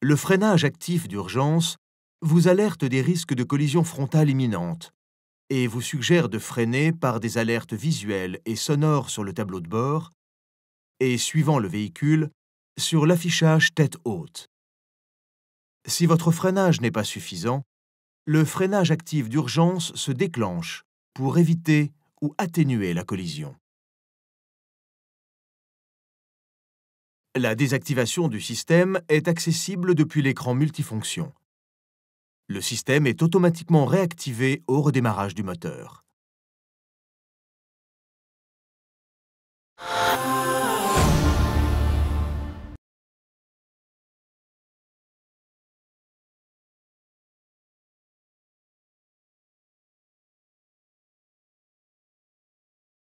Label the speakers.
Speaker 1: le freinage actif d'urgence vous alerte des risques de collision frontale imminente et vous suggère de freiner par des alertes visuelles et sonores sur le tableau de bord et, suivant le véhicule, sur l'affichage tête haute. Si votre freinage n'est pas suffisant, le freinage actif d'urgence se déclenche pour éviter ou atténuer la collision. La désactivation du système est accessible depuis l'écran multifonction. Le système est automatiquement réactivé au redémarrage du moteur.